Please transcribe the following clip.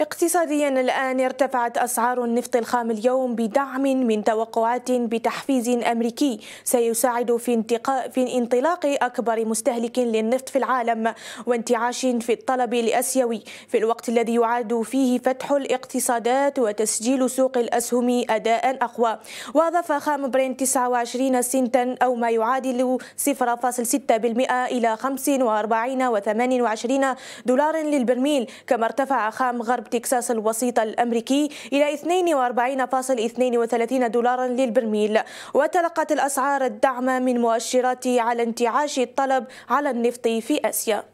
اقتصاديا الآن ارتفعت أسعار النفط الخام اليوم بدعم من توقعات بتحفيز أمريكي سيساعد في, انتقاء في انطلاق أكبر مستهلك للنفط في العالم وانتعاش في الطلب الأسيوي في الوقت الذي يعاد فيه فتح الاقتصادات وتسجيل سوق الأسهم أداء أقوى وأضاف خام برين 29 سنتا أو ما يعادل 0.6% إلى 45 و28 دولار للبرميل كما ارتفع خام غرب غرب تكساس الوسيط الأمريكي إلى 42.32 دولارا للبرميل وتلقت الأسعار الدعم من مؤشرات على انتعاش الطلب على النفط في آسيا